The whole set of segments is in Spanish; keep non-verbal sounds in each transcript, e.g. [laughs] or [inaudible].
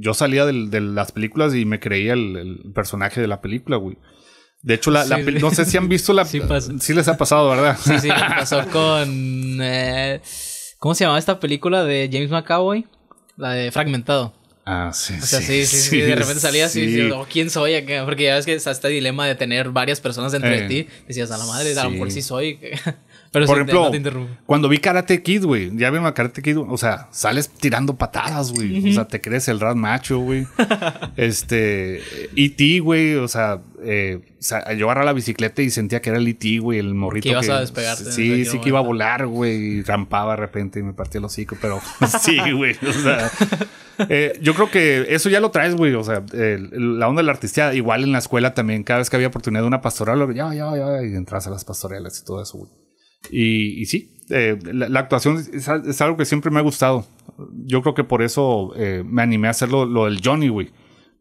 yo salía de las películas y me creía el, personaje de la película, güey. De hecho, la, no sé si han visto la... [laughs] Sí, les ha pasado, ¿verdad? Sí, sí, pasó con... Eh, ¿Cómo se llamaba esta película de James McAvoy? La de Fragmentado. Ah, sí. O sea, sí, sí, sí, de repente salías y oh, ¿quién soy Porque ya ves que está este dilema de tener varias personas dentro de eh, ti. Decías, a la madre, a lo mejor sí soy. [laughs] Pero por ejemplo, cuando vi Karate Kid, güey, ya vieron a Karate Kid, o sea, sales tirando patadas, güey. O sea, te crees el rat macho, güey. [laughs] este, Y e ti, güey, o sea, eh, yo agarraba la bicicleta y sentía que era el IT, güey, el morrito. Que ibas a Sí, sí que iba a volar, güey, y rampaba de repente y me partía el hocico, pero [laughs] sí, güey. O sea, eh, yo creo que eso ya lo traes, güey. O sea, la onda de la artistía, igual en la escuela también, cada vez que había oportunidad de una pastoral, ya, ya, ya, y entras a las pastorelas y todo eso, güey. Y, sí, eh, la, actuación es, algo que siempre me ha gustado. Yo creo que por eso eh, me animé a hacer lo del Johnny, güey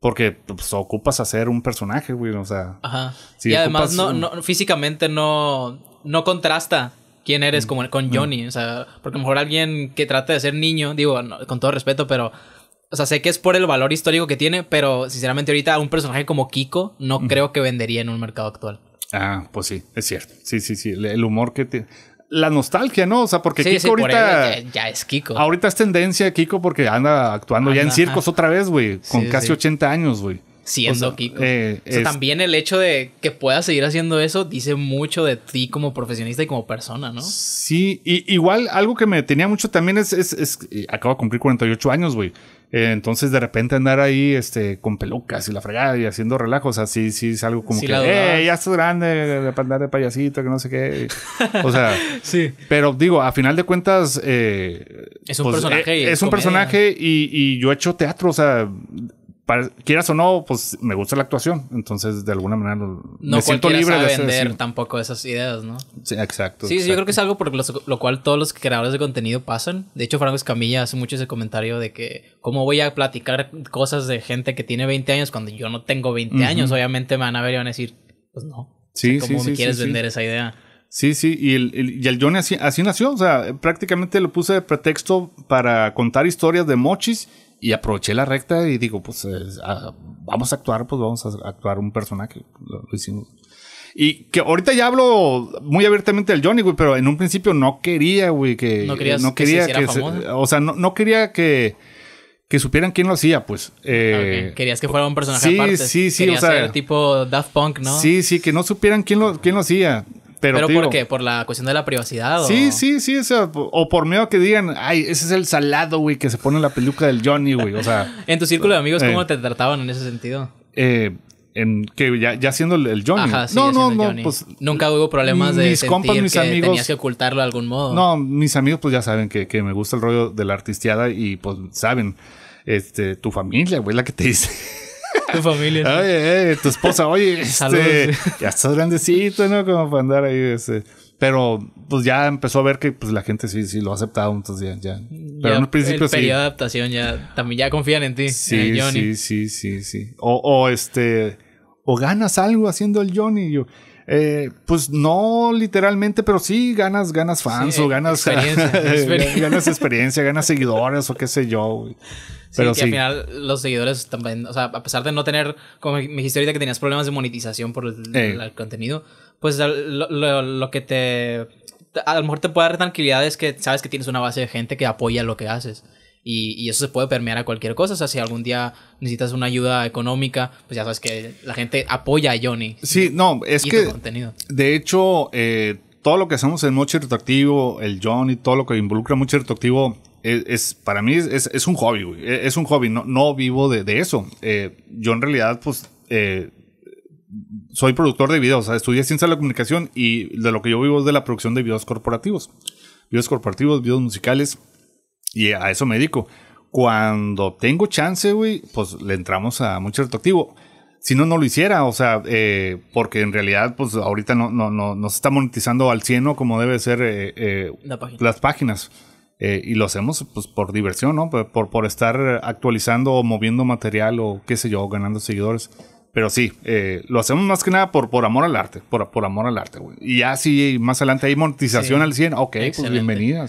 porque pues, ocupas hacer un personaje, güey. O sea. Ajá. y además, no, físicamente no, no contrasta quién eres mm, como con mm. Johnny. O sea, porque a lo mejor alguien que trate de ser niño, digo, con todo respeto, pero. O sea, sé que es por el valor histórico que tiene, pero sinceramente, ahorita un personaje como Kiko no mm. creo que vendería en un mercado actual. Ah, pues sí, es cierto. Sí, sí, sí. El humor que tiene la nostalgia, ¿no? O sea, porque Kiko ahorita. ya, es Kiko. Ahorita es tendencia Kiko porque anda actuando ya en circos otra vez, güey. Con casi 80 años, güey siendo Kiko. Eh, también el hecho de que puedas seguir haciendo eso dice mucho de ti como profesionista y como persona, ¿no? Sí, y, igual algo que me tenía mucho también es, es, acabo de cumplir 48 años, güey. Eh, entonces de repente andar ahí este, con pelucas y la fregada y haciendo relajos, así sí es algo como que, eh, ya estás grande, para andar de payasito, que no sé qué. [laughs] o sea, sí. Pero digo, a final de cuentas... Eh, es un pues, personaje. es, un personaje y, y yo he hecho teatro, o sea, quieras o no, pues me gusta la actuación. Entonces, de alguna manera, no me siento libre de vender tampoco esas ideas, ¿no? Sí, exacto. Sí, yo creo que es algo por lo cual todos los creadores de contenido pasan. De hecho, Franco Escamilla hace mucho ese comentario de que, ¿cómo voy a platicar cosas de gente que tiene 20 años cuando yo no tengo 20 años? Obviamente me van a ver y van a decir, pues no. Sí, ¿Cómo quieres vender esa idea? Sí, sí, y el, y el Johnny así, así nació, o sea, prácticamente lo puse de pretexto para contar historias de mochis y aproveché la recta y digo, pues eh, vamos a actuar, pues vamos a actuar un personaje. Y que ahorita ya hablo muy abiertamente del Johnny, güey, pero en un principio no quería, güey, que no, quería que, o sea, no, quería que que supieran quién lo hacía, pues. Eh, ah, querías que fuera un personaje sí, aparte. Sí, sí, o sea, tipo Daft Punk, ¿no? Sí, sí, que no supieran quién lo, quién lo hacía. Pero, por qué? ¿Por la cuestión de la privacidad? Sí, sí, sí. O, por miedo a que digan, ay, ese es el salado, güey, que se pone la peluca del Johnny, güey. O sea. [laughs] en tu círculo de amigos, ¿cómo eh. te trataban en ese sentido? Eh. En, que ya, ya siendo el, Johnny. Ajá, sí, no, no, no, pues, nunca hubo problemas de mis sentir compas, mis que amigos, tenías que ocultarlo de algún modo. No, mis amigos pues ya saben que, que me gusta el rollo de la artisteada y pues saben. Este, tu familia, güey, la que te dice tu familia. Oye, eh, tu esposa, oye, [laughs] este, ya estás grandecito, ¿no? Como para andar ahí. Ese. Pero pues ya empezó a ver que pues, la gente sí, sí lo ha aceptado, entonces ya. ya. Pero en un principio el periodo de adaptación ya, también ya confían en ti. Sí, Johnny. sí, sí, sí, sí. O, o este, o ganas algo haciendo el Johnny. Yo, eh, pues no literalmente, pero sí ganas, ganas fans o ganas [laughs] [laughs] experiencia, ganas experiencia, ganas seguidores o qué sé yo. Pero sí, al final los seguidores también, o sea, a pesar de no tener, como me dijiste ahorita que tenías problemas de monetización por el, contenido, pues lo que te a lo mejor te puede dar tranquilidad es que sabes que tienes una base de gente que apoya lo que haces. Y, eso se puede permear a cualquier cosa. O sea, si algún día necesitas una ayuda económica, pues ya sabes que la gente apoya a Johnny. Sí, no, es que. De hecho, eh, todo lo que hacemos en Moche Retroactivo, el Johnny, todo lo que involucra Moche Retroactivo, es, para mí es, un hobby, güey. E, es un hobby, no, no vivo de, eso. Eh, yo en realidad, pues. Eh, soy productor de videos, o sea, estudié ciencia de la comunicación y de lo que yo vivo es de la producción de videos corporativos. Videos corporativos, videos musicales, y a eso me dedico. Cuando tengo chance, güey, pues le entramos a mucho retroactivo. Si no, no lo hiciera, o sea, eh, porque en realidad, pues ahorita no, no, no, no se está monetizando al cieno como debe ser eh, eh, las páginas. y lo hacemos pues por diversión, ¿no? Por, por, estar actualizando o moviendo material o qué sé yo, ganando seguidores. Pero sí, lo hacemos más que nada por, por amor al arte, por, amor al arte, güey. Y ya sí, más adelante hay monetización al 100, ok, pues bienvenidas.